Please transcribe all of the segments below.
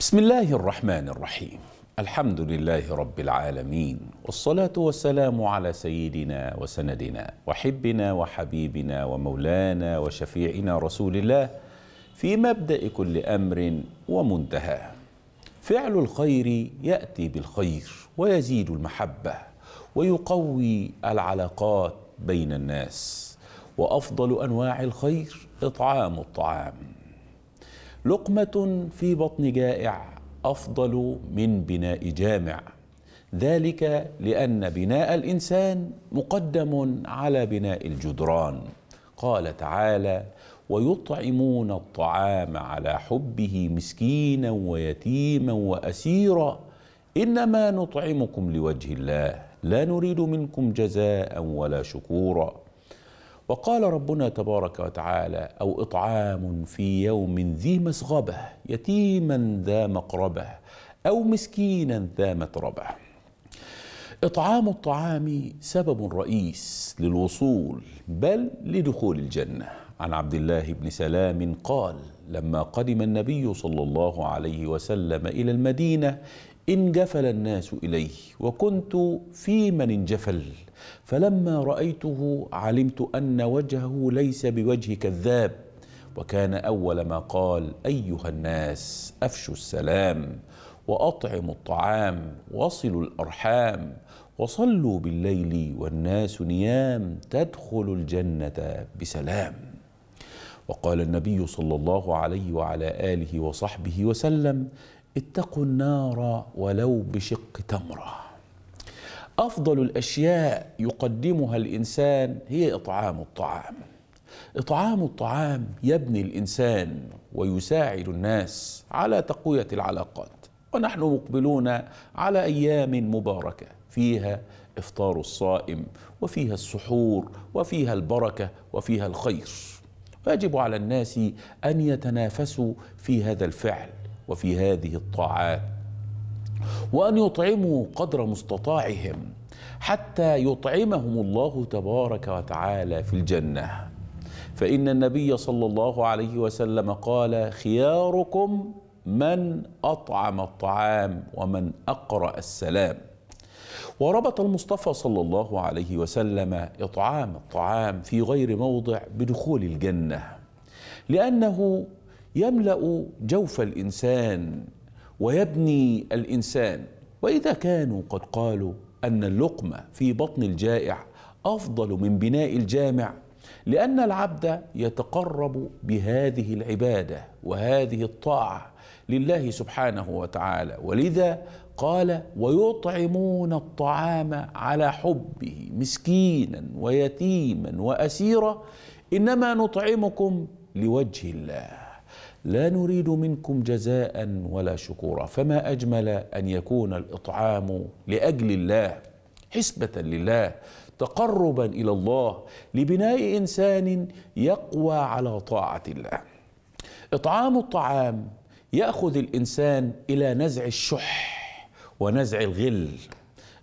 بسم الله الرحمن الرحيم الحمد لله رب العالمين والصلاه والسلام على سيدنا وسندنا وحبنا وحبيبنا ومولانا وشفيعنا رسول الله في مبدا كل امر ومنتهاه فعل الخير ياتي بالخير ويزيد المحبه ويقوي العلاقات بين الناس وافضل انواع الخير اطعام الطعام لقمه في بطن جائع افضل من بناء جامع ذلك لان بناء الانسان مقدم على بناء الجدران قال تعالى ويطعمون الطعام على حبه مسكينا ويتيما واسيرا انما نطعمكم لوجه الله لا نريد منكم جزاء ولا شكورا وقال ربنا تبارك وتعالى او اطعام في يوم ذي مسغبه يتيما ذا مقربه او مسكينا ذا متربه اطعام الطعام سبب رئيس للوصول بل لدخول الجنه عن عبد الله بن سلام قال لما قدم النبي صلى الله عليه وسلم الى المدينه انجفل الناس اليه وكنت في من انجفل فلما رايته علمت ان وجهه ليس بوجه كذاب وكان اول ما قال ايها الناس افشوا السلام واطعموا الطعام وصلوا الارحام وصلوا بالليل والناس نيام تدخل الجنه بسلام وقال النبي صلى الله عليه وعلى اله وصحبه وسلم اتقوا النار ولو بشق تمره افضل الاشياء يقدمها الانسان هي اطعام الطعام اطعام الطعام يبني الانسان ويساعد الناس على تقويه العلاقات ونحن مقبلون على ايام مباركه فيها افطار الصائم وفيها السحور وفيها البركه وفيها الخير ويجب على الناس ان يتنافسوا في هذا الفعل وفي هذه الطاعات وان يطعموا قدر مستطاعهم حتى يطعمهم الله تبارك وتعالى في الجنه فان النبي صلى الله عليه وسلم قال خياركم من اطعم الطعام ومن اقرا السلام وربط المصطفى صلى الله عليه وسلم اطعام الطعام في غير موضع بدخول الجنه لانه يملا جوف الانسان ويبني الانسان واذا كانوا قد قالوا ان اللقمه في بطن الجائع افضل من بناء الجامع لان العبد يتقرب بهذه العباده وهذه الطاعه لله سبحانه وتعالى ولذا قال ويطعمون الطعام على حبه مسكينا ويتيما واسيرا انما نطعمكم لوجه الله لا نريد منكم جزاء ولا شكورا فما اجمل ان يكون الاطعام لاجل الله حسبه لله تقربا الى الله لبناء انسان يقوى على طاعه الله اطعام الطعام ياخذ الانسان الى نزع الشح ونزع الغل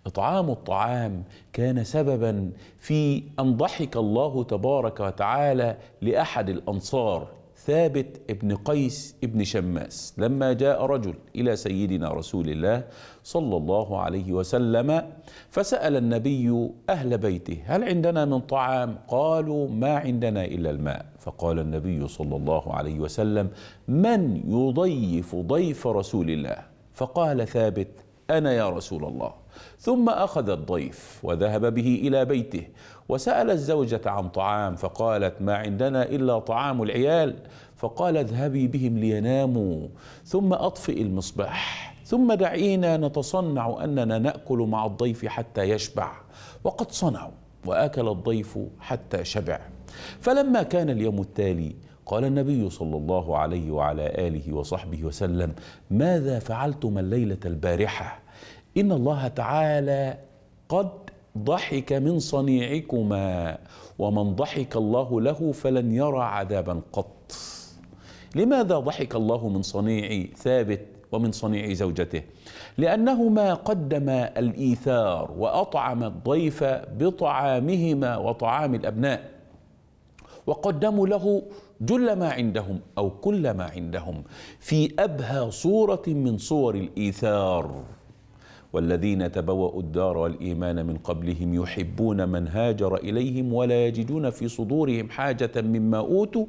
اطعام الطعام كان سببا في ان ضحك الله تبارك وتعالى لاحد الانصار ثابت ابن قيس ابن شماس لما جاء رجل الى سيدنا رسول الله صلى الله عليه وسلم فسال النبي اهل بيته هل عندنا من طعام قالوا ما عندنا الا الماء فقال النبي صلى الله عليه وسلم من يضيف ضيف رسول الله فقال ثابت انا يا رسول الله ثم اخذ الضيف وذهب به الى بيته وسال الزوجه عن طعام فقالت ما عندنا الا طعام العيال فقال اذهبي بهم ليناموا ثم اطفئي المصباح ثم دعينا نتصنع اننا ناكل مع الضيف حتى يشبع وقد صنعوا واكل الضيف حتى شبع فلما كان اليوم التالي قال النبي صلى الله عليه وعلى آله وصحبه وسلم ماذا فعلتم الليلة البارحة إن الله تعالى قد ضحك من صنيعكما ومن ضحك الله له فلن يرى عذابا قط لماذا ضحك الله من صنيع ثابت ومن صنيع زوجته لانهما قدما الايثار واطعما الضيف بطعامهما وطعام الابناء وقدموا له جل ما عندهم او كل ما عندهم في ابهى صوره من صور الايثار والذين تبوأوا الدار والإيمان من قبلهم يحبون من هاجر إليهم ولا يجدون في صدورهم حاجة مما أوتوا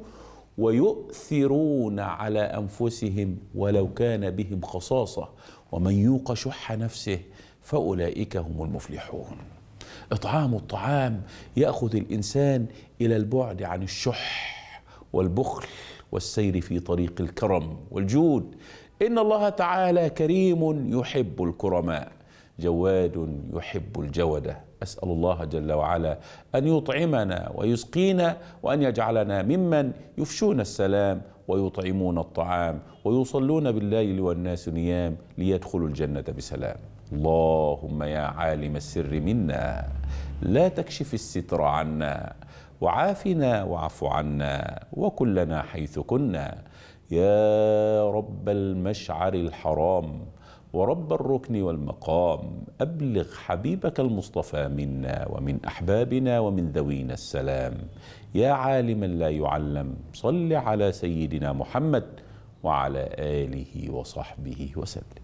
ويؤثرون على أنفسهم ولو كان بهم خصاصة ومن يوق شح نفسه فأولئك هم المفلحون إطعام الطعام يأخذ الإنسان إلى البعد عن الشح والبخل والسير في طريق الكرم والجود إن الله تعالى كريم يحب الكرماء جواد يحب الجودة أسأل الله جل وعلا أن يطعمنا ويسقينا وأن يجعلنا ممن يفشون السلام ويطعمون الطعام ويصلون بالليل والناس نيام ليدخلوا الجنة بسلام اللهم يا عالم السر منا لا تكشف الستر عنا وعافنا واعف عنا وكلنا حيث كنا يا رب المشعر الحرام ورب الركن والمقام ابلغ حبيبك المصطفى منا ومن احبابنا ومن ذوينا السلام يا عالما لا يعلم صل على سيدنا محمد وعلى اله وصحبه وسلم